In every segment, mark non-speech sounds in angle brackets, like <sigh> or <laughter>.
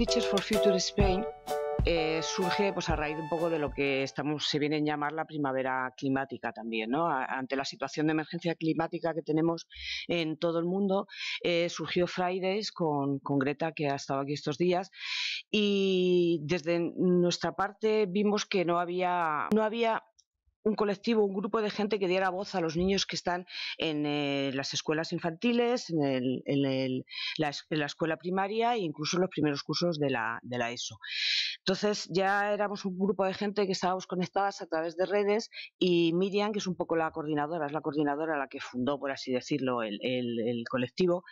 Teachers for Future Spain eh, surge pues, a raíz un poco de lo que estamos, se viene a llamar la primavera climática también. ¿no? Ante la situación de emergencia climática que tenemos en todo el mundo, eh, surgió Fridays con, Greta, que ha estado aquí estos días, y desde nuestra parte vimos que no había, no había un colectivo, un grupo de gente que diera voz a los niños que están en eh, las escuelas infantiles, en, el, la, escuela primaria e incluso en los primeros cursos de la, ESO. Entonces ya éramos un grupo de gente que estábamos conectadas a través de redes y Miriam, que es un poco la coordinadora, es la coordinadora la que fundó, por así decirlo, el, el colectivo,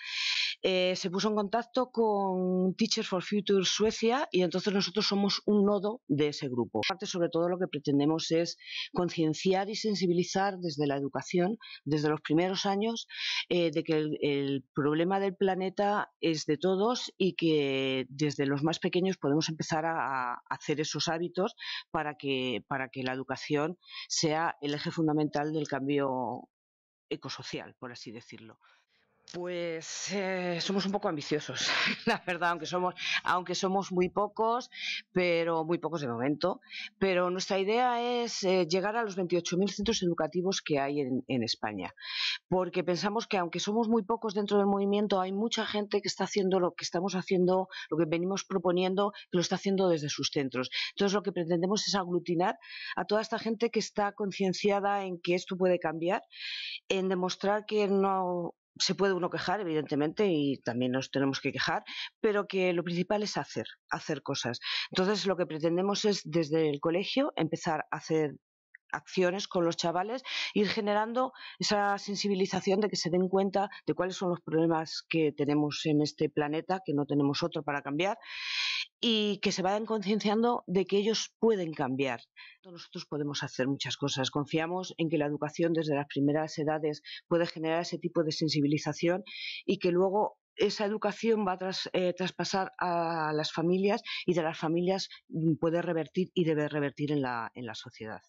eh, se puso en contacto con Teachers for Future Suecia y entonces nosotros somos un nodo de ese grupo. Aparte, sobre todo, lo que pretendemos es concienciar y sensibilizar desde la educación, desde los primeros años, eh, de que el, problema del planeta es de todos y que desde los más pequeños podemos empezar a, hacer esos hábitos para que la educación sea el eje fundamental del cambio ecosocial, por así decirlo. Pues eh, somos un poco ambiciosos, <laughs> la verdad, aunque somos, aunque somos muy pocos, pero muy pocos de momento. Pero nuestra idea es eh, llegar a los 28.000 centros educativos que hay en, en, España, porque pensamos que aunque somos muy pocos dentro del movimiento, hay mucha gente que está haciendo lo que estamos haciendo, lo que venimos proponiendo, que lo está haciendo desde sus centros. Entonces lo que pretendemos es aglutinar a toda esta gente que está concienciada en que esto puede cambiar, en demostrar que no se puede uno quejar, evidentemente, y también nos tenemos que quejar, pero que lo principal es hacer, hacer cosas. Entonces, lo que pretendemos es desde el colegio empezar a hacer acciones con los chavales, ir generando esa sensibilización de que se den cuenta de cuáles son los problemas que tenemos en este planeta, que no tenemos otro para cambiar, y que se vayan concienciando de que ellos pueden cambiar. Nosotros podemos hacer muchas cosas. Confiamos en que la educación desde las primeras edades puede generar ese tipo de sensibilización y que luego esa educación va a eh, traspasar a las familias y de las familias mm, puede revertir y debe revertir en la, en la sociedad.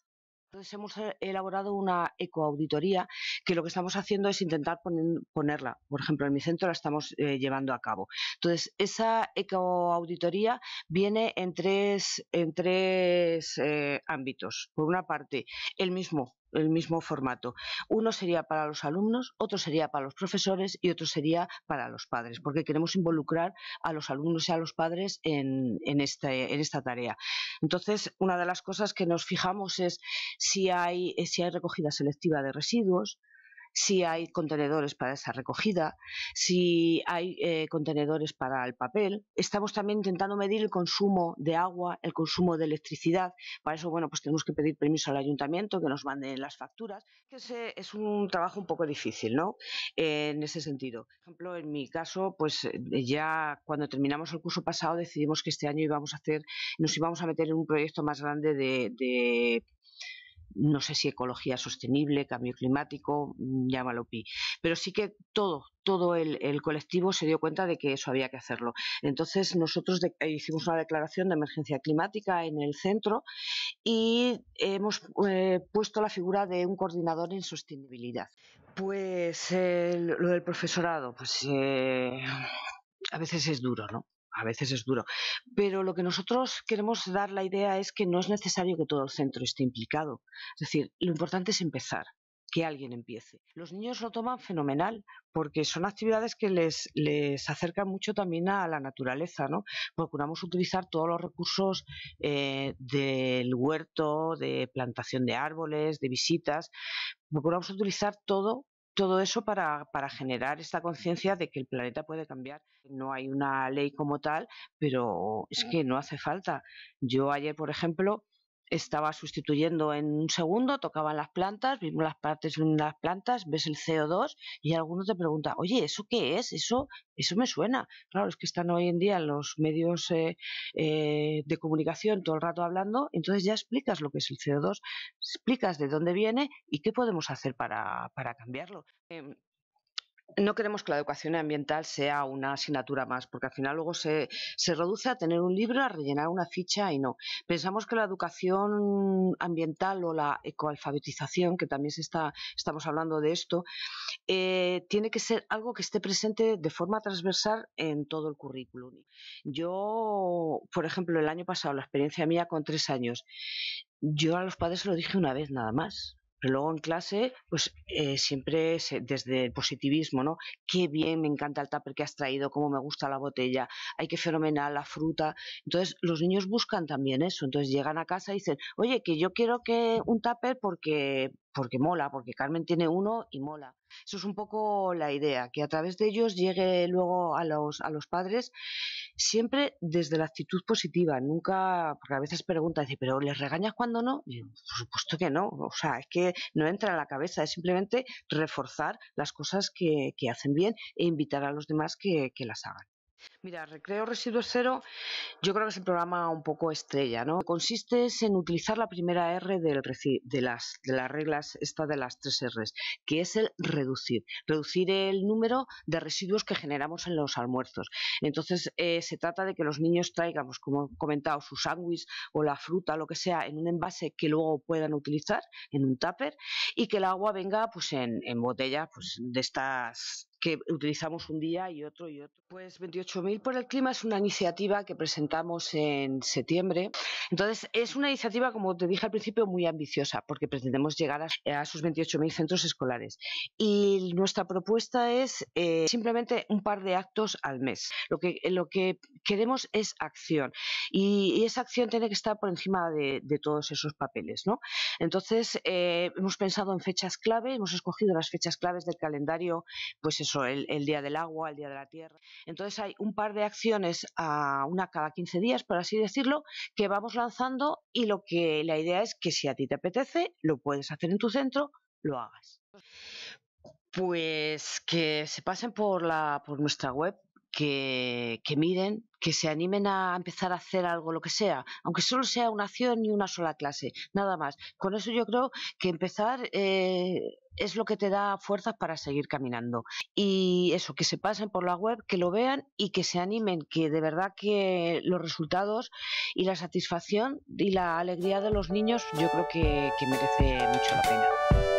Entonces hemos eh, elaborado una ecoauditoría que lo que estamos haciendo es intentar poner, ponerla. Por ejemplo, en mi centro la estamos eh, llevando a cabo. Entonces, esa ecoauditoría viene en tres, en tres eh, ámbitos. Por una parte, el mismo el mismo formato. Uno sería para los alumnos, otro sería para los profesores y otro sería para los padres, porque queremos involucrar a los alumnos y a los padres en, en, este, esta tarea. Entonces, una de las cosas que nos fijamos es si hay, si hay recogida selectiva de residuos, si hay contenedores para esa recogida, si hay eh, contenedores para el papel. Estamos también intentando medir el consumo de agua, el consumo de electricidad. Para eso, bueno, pues tenemos que pedir permiso al ayuntamiento que nos manden las facturas. es un trabajo un poco difícil, ¿no? en ese sentido. Por ejemplo, en mi caso, pues eh, ya cuando terminamos el curso pasado decidimos que este año íbamos a hacer, nos íbamos a meter en un proyecto más grande de no sé si ecología sostenible, cambio climático, mm, llámalo PI. Pero sí que todo, todo el, colectivo se dio cuenta de que eso había que hacerlo. Entonces nosotros eh, hicimos una declaración de emergencia climática en el centro y hemos eh, puesto la figura de un coordinador en sostenibilidad. Pues eh, lo del profesorado, pues a veces es duro, ¿no? a veces es duro. Pero lo que nosotros queremos dar la idea es que no es necesario que todo el centro esté implicado. Es decir, lo importante es empezar que alguien empiece. Los niños lo toman fenomenal porque son actividades que les, les acercan mucho también a la naturaleza. ¿no? Procuramos utilizar todos los recursos eh, del huerto, de plantación de árboles, de visitas. Procuramos utilizar todo todo eso para, para generar esta conciencia de que el planeta puede cambiar. No hay una ley como tal, pero es que no hace falta. Yo ayer, por ejemplo, estaba sustituyendo en un segundo, tocaban las plantas, vimos las partes de las plantas, ves el CO2 y alguno te pregunta, oye, ¿eso qué es? Eso, eso me suena. Claro, es que están hoy en día los medios eh, eh, de comunicación todo el rato hablando, entonces ya explicas lo que es el CO2, explicas de dónde viene y qué podemos hacer para, para cambiarlo. Em, no queremos que la educación ambiental sea una asignatura más, porque al final luego se, se, reduce a tener un libro, a rellenar una ficha y no. Pensamos que la educación ambiental o la ecoalfabetización, que también está, estamos hablando de esto, eh, tiene que ser algo que esté presente de forma transversal en todo el currículum. Yo, por ejemplo, el año pasado, la experiencia mía con tres años, yo a los padres se lo dije una vez nada más pero luego en clase, pues eh, siempre desde el positivismo, ¿no? Qué bien, me encanta el tupper que has traído, cómo me gusta la botella, ay, qué fenomenal la fruta. Entonces, los niños buscan también eso. Entonces, llegan a casa y dicen, oye, que yo quiero que un tupper porque, porque mola, porque Carmen tiene uno y mola. Eso es un poco la idea, que a través de ellos llegue luego a los, a los padres siempre desde la actitud positiva, nunca, porque a veces pregunta, dice, pero ¿les regañas cuando no? por supuesto que no, o sea, es que no entra en la cabeza, es simplemente reforzar las cosas que, que hacen bien e invitar a los demás que las hagan. Mira, Recreo Residuos Cero, yo creo que es el programa un poco estrella, ¿no? Consiste en utilizar la primera R de, las, reglas, esta de las tres Rs, que es el reducir. Reducir el número de residuos que generamos en los almuerzos. Entonces, eh, se trata de que los niños traigan, pues, como he comentado, su sándwich o la fruta, lo que sea, en un envase que luego puedan utilizar, en un tupper, y que el agua venga pues en, en botella pues, de estas que utilizamos un día y otro y otro. Pues 28.000 por el clima es una iniciativa que presentamos en septiembre. Entonces, es una iniciativa, como te dije al principio, muy ambiciosa, porque pretendemos llegar a, sus esos 28.000 centros escolares. Y nuestra propuesta es eh, simplemente un par de actos al mes. Lo que, lo que queremos es acción. Y, esa acción tiene que estar por encima de, todos esos papeles. ¿no? Entonces, eh, hemos pensado en fechas clave, hemos escogido las fechas claves del calendario, pues eso, el Día del Agua, el Día de la Tierra. Entonces hay un par de acciones a una cada 15 días, por así decirlo, que vamos lanzando y lo que la idea es que si a ti te apetece, lo puedes hacer en tu centro, lo hagas. Pues que se pasen por la por nuestra web, que, miren, que se animen a empezar a hacer algo, lo que sea, aunque solo sea una acción y una sola clase, nada más. Con eso yo creo que empezar eh, es lo que te da fuerzas para seguir caminando. Y eso, que se pasen por la web, que lo vean y que se animen, que de verdad que los resultados y la satisfacción y la alegría de los niños yo creo que, que merece mucho la pena.